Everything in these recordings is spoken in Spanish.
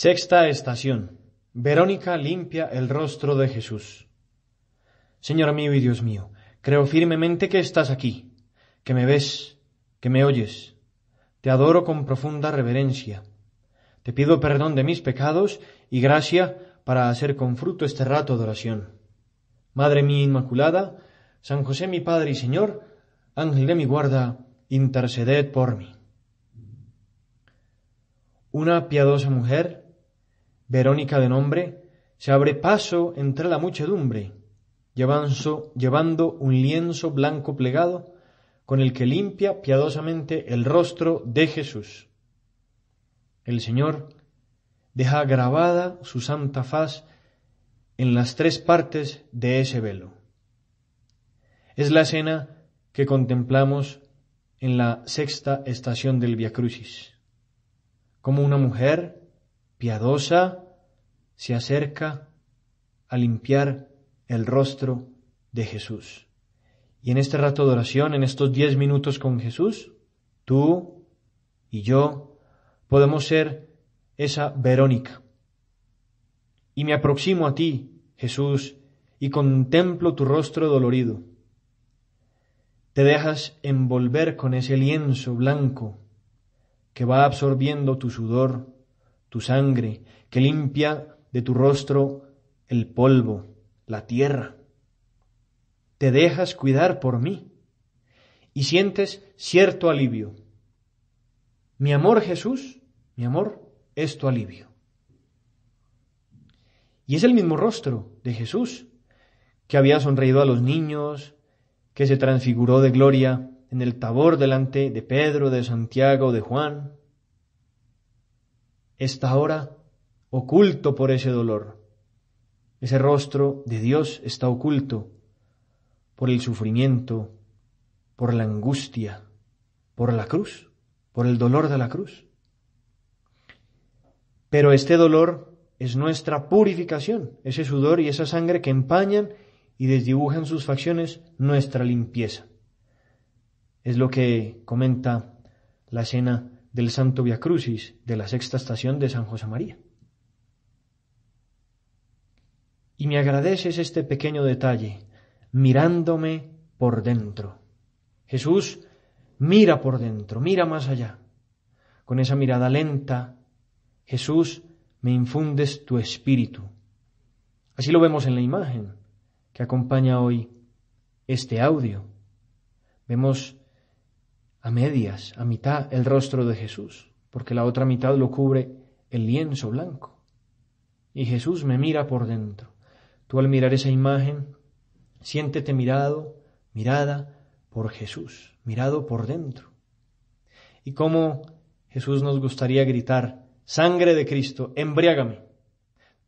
Sexta estación. Verónica limpia el rostro de Jesús. Señor mío y Dios mío, creo firmemente que estás aquí, que me ves, que me oyes. Te adoro con profunda reverencia. Te pido perdón de mis pecados y gracia para hacer con fruto este rato de oración. Madre mía Inmaculada, San José mi Padre y Señor, Ángel de mi guarda, interceded por mí. Una piadosa mujer Verónica de nombre, se abre paso entre la muchedumbre, llevando un lienzo blanco plegado con el que limpia piadosamente el rostro de Jesús. El Señor deja grabada su santa faz en las tres partes de ese velo. Es la escena que contemplamos en la sexta estación del Via Crucis. Como una mujer piadosa se acerca a limpiar el rostro de Jesús. Y en este rato de oración, en estos diez minutos con Jesús, tú y yo podemos ser esa Verónica. Y me aproximo a ti, Jesús, y contemplo tu rostro dolorido. Te dejas envolver con ese lienzo blanco que va absorbiendo tu sudor, tu sangre, que limpia de tu rostro el polvo, la tierra. Te dejas cuidar por mí y sientes cierto alivio. Mi amor, Jesús, mi amor es tu alivio. Y es el mismo rostro de Jesús que había sonreído a los niños, que se transfiguró de gloria en el tabor delante de Pedro, de Santiago, de Juan, está ahora oculto por ese dolor. Ese rostro de Dios está oculto por el sufrimiento, por la angustia, por la cruz, por el dolor de la cruz. Pero este dolor es nuestra purificación, ese sudor y esa sangre que empañan y desdibujan sus facciones, nuestra limpieza. Es lo que comenta la cena del Santo Viacrucis de la sexta estación de San José María. Y me agradeces este pequeño detalle, mirándome por dentro. Jesús, mira por dentro, mira más allá. Con esa mirada lenta, Jesús, me infundes tu espíritu. Así lo vemos en la imagen que acompaña hoy este audio. Vemos a medias, a mitad, el rostro de Jesús, porque la otra mitad lo cubre el lienzo blanco. Y Jesús me mira por dentro. Tú al mirar esa imagen, siéntete mirado, mirada por Jesús, mirado por dentro. Y cómo Jesús nos gustaría gritar, sangre de Cristo, embriágame.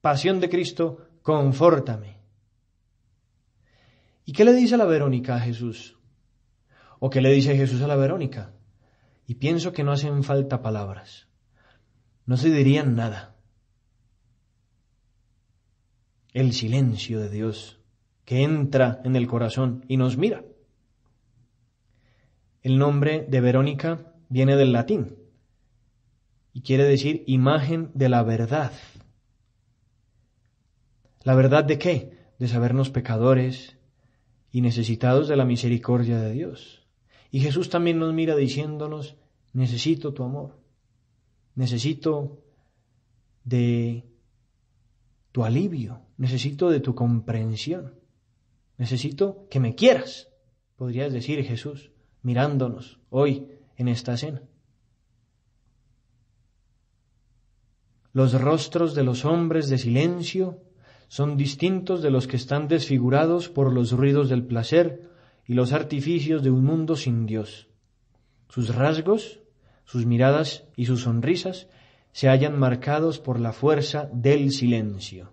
Pasión de Cristo, confórtame. ¿Y qué le dice la Verónica a Jesús? ¿O qué le dice Jesús a la Verónica? Y pienso que no hacen falta palabras. No se dirían nada. El silencio de Dios que entra en el corazón y nos mira. El nombre de Verónica viene del latín y quiere decir imagen de la verdad. ¿La verdad de qué? De sabernos pecadores y necesitados de la misericordia de Dios. Y Jesús también nos mira diciéndonos, necesito tu amor, necesito de tu alivio, necesito de tu comprensión, necesito que me quieras, podrías decir Jesús, mirándonos hoy en esta cena. Los rostros de los hombres de silencio son distintos de los que están desfigurados por los ruidos del placer y los artificios de un mundo sin Dios. Sus rasgos, sus miradas y sus sonrisas se hallan marcados por la fuerza del silencio.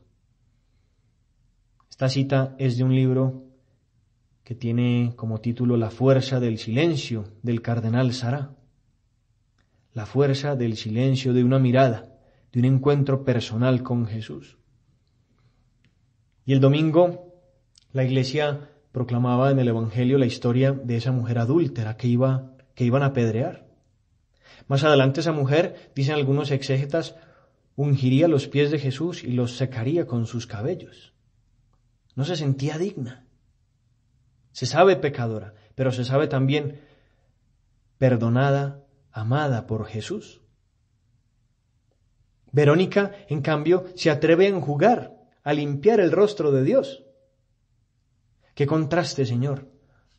Esta cita es de un libro que tiene como título La fuerza del silencio del cardenal Sará. La fuerza del silencio de una mirada, de un encuentro personal con Jesús. Y el domingo la iglesia proclamaba en el Evangelio la historia de esa mujer adúltera que, iba, que iban a apedrear. Más adelante esa mujer, dicen algunos exégetas, ungiría los pies de Jesús y los secaría con sus cabellos. No se sentía digna. Se sabe pecadora, pero se sabe también perdonada, amada por Jesús. Verónica, en cambio, se atreve a enjugar, a limpiar el rostro de Dios. Qué contraste, Señor.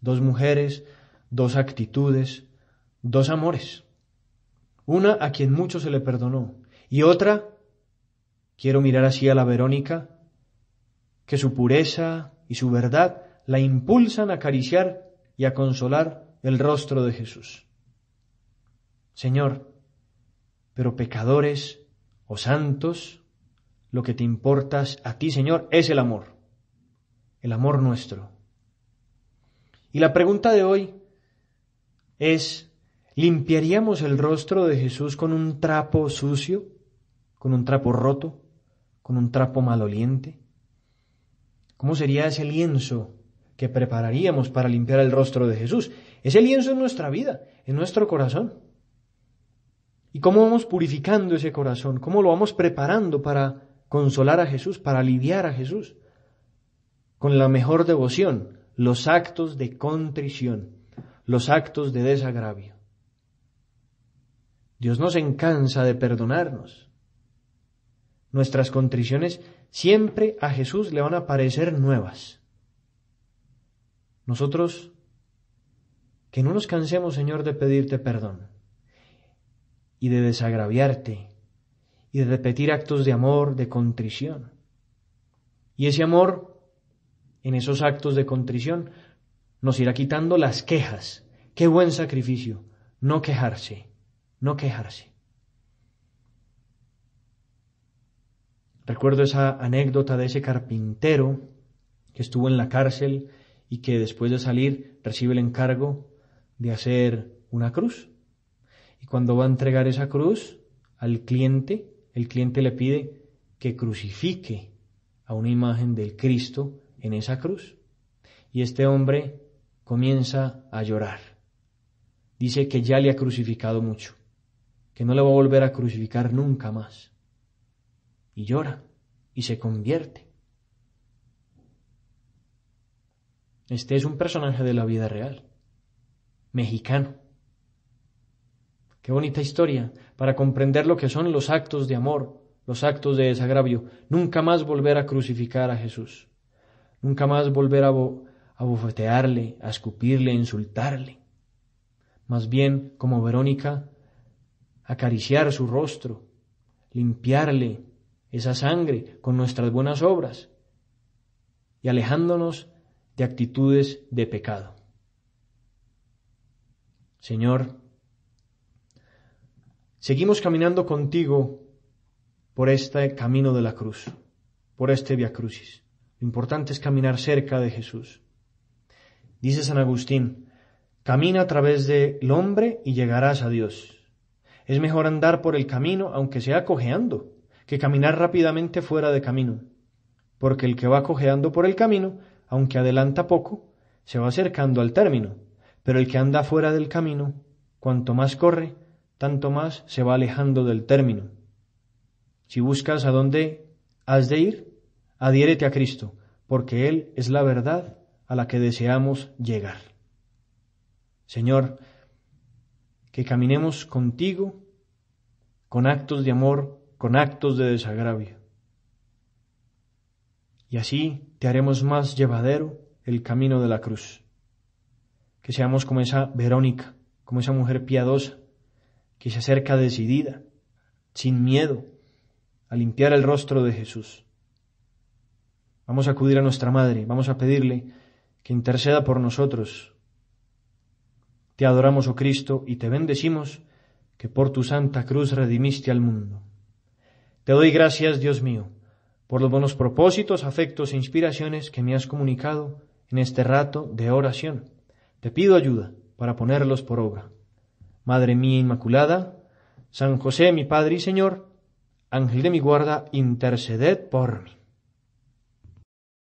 Dos mujeres, dos actitudes, dos amores. Una a quien mucho se le perdonó y otra, quiero mirar así a la Verónica, que su pureza y su verdad la impulsan a acariciar y a consolar el rostro de Jesús. Señor, pero pecadores o santos, lo que te importas a ti, Señor, es el amor el amor nuestro. Y la pregunta de hoy es, ¿limpiaríamos el rostro de Jesús con un trapo sucio, con un trapo roto, con un trapo maloliente? ¿Cómo sería ese lienzo que prepararíamos para limpiar el rostro de Jesús? Ese lienzo en nuestra vida, en nuestro corazón. ¿Y cómo vamos purificando ese corazón? ¿Cómo lo vamos preparando para consolar a Jesús, para aliviar a Jesús? con la mejor devoción los actos de contrición, los actos de desagravio. Dios no se encansa de perdonarnos. Nuestras contriciones siempre a Jesús le van a parecer nuevas. Nosotros, que no nos cansemos, Señor, de pedirte perdón y de desagraviarte y de repetir actos de amor, de contrición. Y ese amor en esos actos de contrición, nos irá quitando las quejas. Qué buen sacrificio, no quejarse, no quejarse. Recuerdo esa anécdota de ese carpintero que estuvo en la cárcel y que después de salir recibe el encargo de hacer una cruz. Y cuando va a entregar esa cruz al cliente, el cliente le pide que crucifique a una imagen del Cristo en esa cruz. Y este hombre comienza a llorar. Dice que ya le ha crucificado mucho, que no le va a volver a crucificar nunca más. Y llora y se convierte. Este es un personaje de la vida real, mexicano. Qué bonita historia para comprender lo que son los actos de amor, los actos de desagravio, nunca más volver a crucificar a Jesús. Nunca más volver a, bofetearle, a escupirle, a insultarle. Más bien, como Verónica, acariciar su rostro, limpiarle esa sangre con nuestras buenas obras y alejándonos de actitudes de pecado. Señor, seguimos caminando contigo por este camino de la cruz, por este Via Crucis. Lo importante es caminar cerca de Jesús. Dice San Agustín, camina a través del hombre y llegarás a Dios. Es mejor andar por el camino, aunque sea cojeando, que caminar rápidamente fuera de camino, porque el que va cojeando por el camino, aunque adelanta poco, se va acercando al término, pero el que anda fuera del camino, cuanto más corre, tanto más se va alejando del término. Si buscas a dónde has de ir, adhiérete a Cristo, porque Él es la verdad a la que deseamos llegar. Señor, que caminemos contigo con actos de amor, con actos de desagravio. Y así te haremos más llevadero el camino de la cruz. Que seamos como esa Verónica, como esa mujer piadosa, que se acerca decidida, sin miedo, a limpiar el rostro de Jesús Vamos a acudir a nuestra Madre, vamos a pedirle que interceda por nosotros. Te adoramos, oh Cristo, y te bendecimos que por tu santa cruz redimiste al mundo. Te doy gracias, Dios mío, por los buenos propósitos, afectos e inspiraciones que me has comunicado en este rato de oración. Te pido ayuda para ponerlos por obra. Madre mía Inmaculada, San José, mi Padre y Señor, Ángel de mi guarda, interceded por mí.